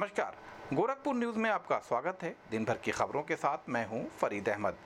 नमस्कार गोरखपुर न्यूज़ में आपका स्वागत है दिन भर की खबरों के साथ मैं हूं फरीद अहमद